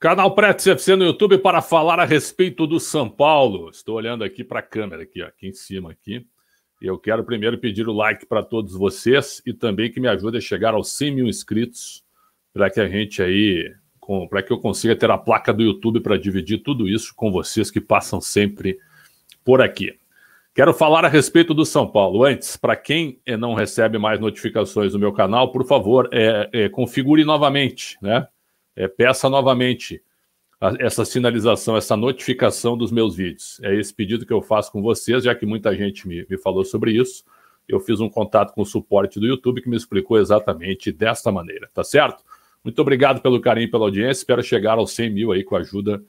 Canal Preto FC no YouTube para falar a respeito do São Paulo. Estou olhando aqui para a câmera, aqui, ó, aqui em cima. aqui. Eu quero primeiro pedir o like para todos vocês e também que me ajude a chegar aos 100 mil inscritos para que a gente aí, para que eu consiga ter a placa do YouTube para dividir tudo isso com vocês que passam sempre por aqui. Quero falar a respeito do São Paulo. Antes, para quem não recebe mais notificações do meu canal, por favor, é, é, configure novamente, né? é, peça novamente a, essa sinalização, essa notificação dos meus vídeos. É esse pedido que eu faço com vocês, já que muita gente me, me falou sobre isso. Eu fiz um contato com o suporte do YouTube que me explicou exatamente desta maneira, tá certo? Muito obrigado pelo carinho, pela audiência. Espero chegar aos 100 mil aí com a ajuda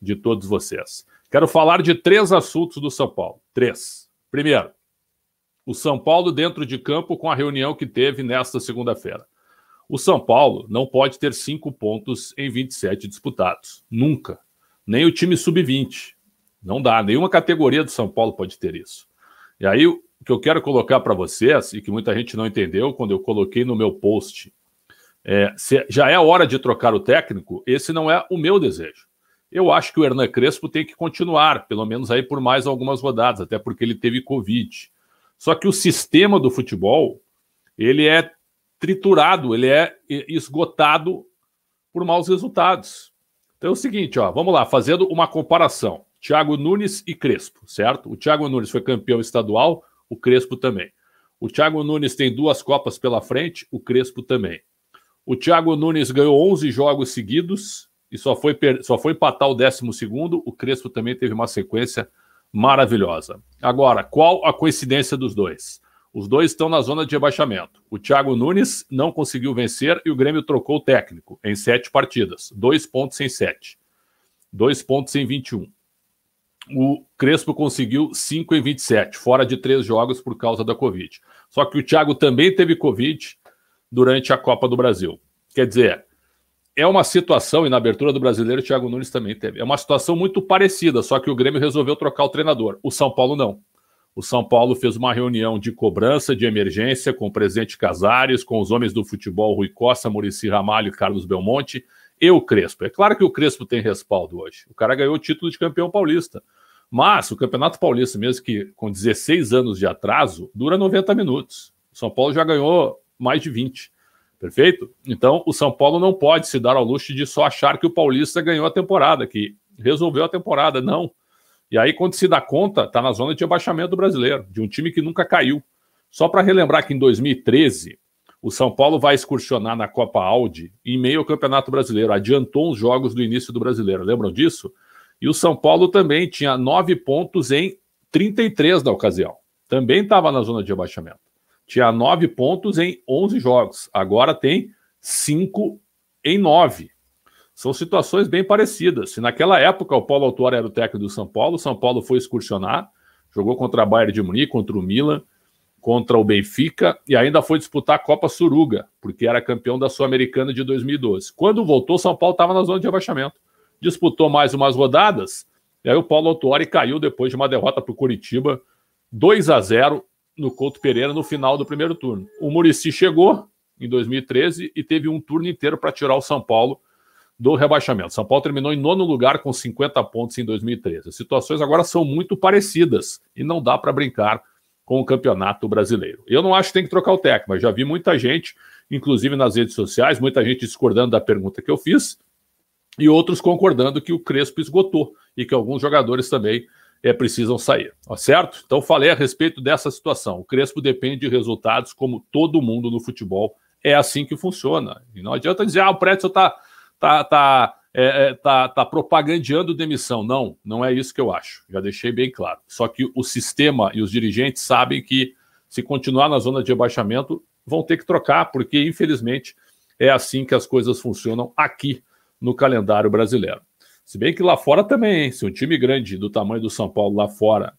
de todos vocês. Quero falar de três assuntos do São Paulo. Três. Primeiro, o São Paulo dentro de campo com a reunião que teve nesta segunda-feira. O São Paulo não pode ter cinco pontos em 27 disputados. Nunca. Nem o time sub-20. Não dá. Nenhuma categoria do São Paulo pode ter isso. E aí, o que eu quero colocar para vocês, e que muita gente não entendeu quando eu coloquei no meu post, é, já é hora de trocar o técnico, esse não é o meu desejo. Eu acho que o Hernan Crespo tem que continuar, pelo menos aí por mais algumas rodadas, até porque ele teve Covid. Só que o sistema do futebol, ele é triturado, ele é esgotado por maus resultados. Então é o seguinte, ó, vamos lá, fazendo uma comparação. Thiago Nunes e Crespo, certo? O Thiago Nunes foi campeão estadual, o Crespo também. O Thiago Nunes tem duas Copas pela frente, o Crespo também. O Thiago Nunes ganhou 11 jogos seguidos e só foi, só foi empatar o 12, o Crespo também teve uma sequência maravilhosa. Agora, qual a coincidência dos dois? Os dois estão na zona de rebaixamento. O Thiago Nunes não conseguiu vencer e o Grêmio trocou o técnico em sete partidas. Dois pontos em sete. Dois pontos em 21. O Crespo conseguiu cinco em 27, fora de três jogos por causa da Covid. Só que o Thiago também teve Covid durante a Copa do Brasil. Quer dizer, é uma situação, e na abertura do brasileiro, o Thiago Nunes também teve. É uma situação muito parecida, só que o Grêmio resolveu trocar o treinador. O São Paulo não. O São Paulo fez uma reunião de cobrança de emergência com o presidente Casares, com os homens do futebol Rui Costa, Murici Ramalho e Carlos Belmonte e o Crespo. É claro que o Crespo tem respaldo hoje. O cara ganhou o título de campeão paulista. Mas o Campeonato Paulista, mesmo que com 16 anos de atraso, dura 90 minutos. O São Paulo já ganhou mais de 20. Perfeito? Então, o São Paulo não pode se dar ao luxo de só achar que o Paulista ganhou a temporada, que resolveu a temporada. Não. E aí, quando se dá conta, está na zona de abaixamento do brasileiro, de um time que nunca caiu. Só para relembrar que em 2013, o São Paulo vai excursionar na Copa Audi em meio ao Campeonato Brasileiro. Adiantou os jogos do início do Brasileiro, lembram disso? E o São Paulo também tinha nove pontos em 33 da ocasião. Também estava na zona de abaixamento. Tinha nove pontos em 11 jogos. Agora tem cinco em nove. São situações bem parecidas. Se naquela época o Paulo Autuori era o técnico do São Paulo, o São Paulo foi excursionar, jogou contra a Bayern de Munique, contra o Milan, contra o Benfica e ainda foi disputar a Copa Suruga, porque era campeão da Sul-Americana de 2012. Quando voltou, São Paulo estava na zona de rebaixamento. Disputou mais umas rodadas, e aí o Paulo Autuori caiu depois de uma derrota para o Curitiba, 2 a 0 no Couto Pereira no final do primeiro turno. O Murici chegou em 2013 e teve um turno inteiro para tirar o São Paulo do rebaixamento. São Paulo terminou em nono lugar com 50 pontos em 2013. As situações agora são muito parecidas e não dá para brincar com o campeonato brasileiro. Eu não acho que tem que trocar o técnico, mas já vi muita gente, inclusive nas redes sociais, muita gente discordando da pergunta que eu fiz e outros concordando que o Crespo esgotou e que alguns jogadores também é, precisam sair, tá certo? Então falei a respeito dessa situação. O Crespo depende de resultados, como todo mundo no futebol. É assim que funciona. E não adianta dizer, ah, o Prédio está está tá, tá é, é, tá, tá propagandeando demissão. Não, não é isso que eu acho. Já deixei bem claro. Só que o sistema e os dirigentes sabem que se continuar na zona de rebaixamento, vão ter que trocar, porque infelizmente é assim que as coisas funcionam aqui no calendário brasileiro. Se bem que lá fora também, hein? se um time grande do tamanho do São Paulo lá fora,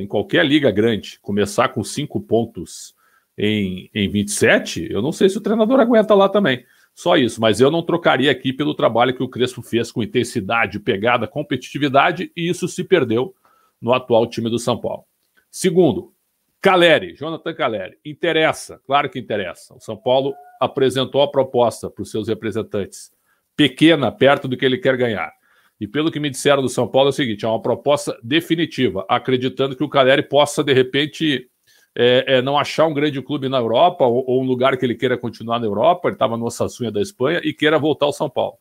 em qualquer liga grande, começar com cinco pontos em, em 27, eu não sei se o treinador aguenta lá também. Só isso, mas eu não trocaria aqui pelo trabalho que o Crespo fez com intensidade, pegada, competitividade, e isso se perdeu no atual time do São Paulo. Segundo, Caleri, Jonathan Caleri, interessa, claro que interessa. O São Paulo apresentou a proposta para os seus representantes, pequena, perto do que ele quer ganhar. E pelo que me disseram do São Paulo é o seguinte: é uma proposta definitiva, acreditando que o Caleri possa, de repente, é, é, não achar um grande clube na Europa ou, ou, um lugar que ele queira continuar na Europa, ele estava no Sassunha da Espanha e queira voltar ao São Paulo,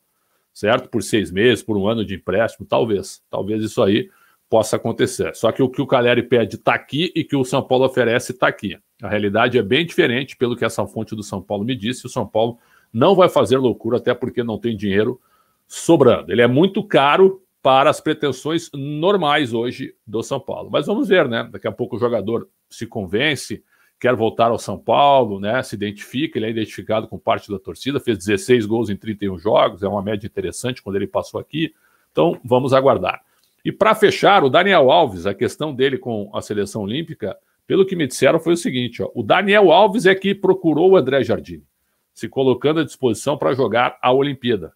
certo? Por seis meses, por um ano de empréstimo, talvez, talvez isso aí possa acontecer. Só que o que o Caleri pede está aqui e que o São Paulo oferece está aqui. A realidade é bem diferente, pelo que essa fonte do São Paulo me disse. O São Paulo não vai fazer loucura, até porque não tem dinheiro sobrando. Ele é muito caro para as pretensões normais hoje do São Paulo. Mas vamos ver, né? Daqui a pouco o jogador se convence, quer voltar ao São Paulo, né? Se identifica, ele é identificado com parte da torcida, fez 16 gols em 31 jogos, é uma média interessante quando ele passou aqui. Então, vamos aguardar. E para fechar, o Daniel Alves, a questão dele com a seleção olímpica, pelo que me disseram foi o seguinte, ó, o Daniel Alves é que procurou o André Jardim, se colocando à disposição para jogar a Olimpíada.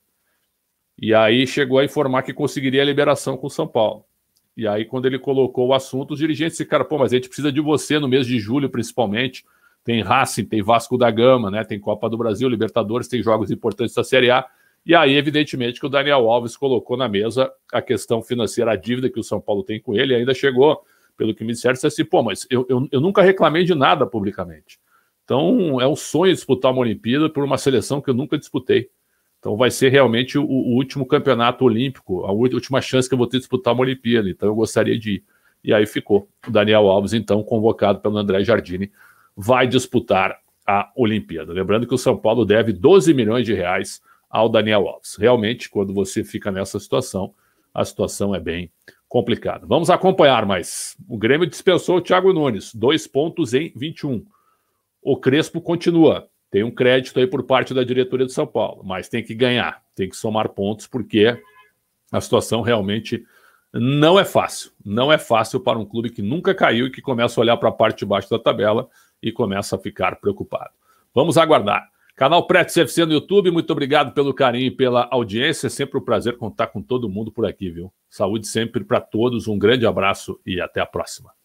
E aí chegou a informar que conseguiria a liberação com o São Paulo. E aí, quando ele colocou o assunto, os dirigentes ficaram, pô, mas a gente precisa de você no mês de julho, principalmente. Tem Racing, tem Vasco da Gama, né? Tem Copa do Brasil, Libertadores, tem jogos importantes da Série A. E aí, evidentemente, que o Daniel Alves colocou na mesa a questão financeira, a dívida que o São Paulo tem com ele, E ainda chegou, pelo que me disseram, disse assim, pô, mas eu, eu, eu nunca reclamei de nada publicamente. Então, é um sonho disputar uma Olimpíada por uma seleção que eu nunca disputei. Então vai ser realmente o, o, último campeonato olímpico, a última chance que eu vou ter de disputar uma Olimpíada. Então eu gostaria de ir. E aí ficou. O Daniel Alves, então, convocado pelo André Jardini, vai disputar a Olimpíada. Lembrando que o São Paulo deve 12 milhões de reais ao Daniel Alves. Realmente, quando você fica nessa situação, a situação é bem complicada. Vamos acompanhar, mas o Grêmio dispensou o Thiago Nunes, dois pontos em 21. O Crespo continua tem um crédito aí por parte da diretoria do São Paulo, mas tem que ganhar, tem que somar pontos, porque a situação realmente não é fácil. Não é fácil para um clube que nunca caiu e que começa a olhar para a parte de baixo da tabela e começa a ficar preocupado. Vamos aguardar. Canal Pretes FC no YouTube, muito obrigado pelo carinho e pela audiência. É sempre um prazer contar com todo mundo por aqui, viu? Saúde sempre para todos, um grande abraço e até a próxima.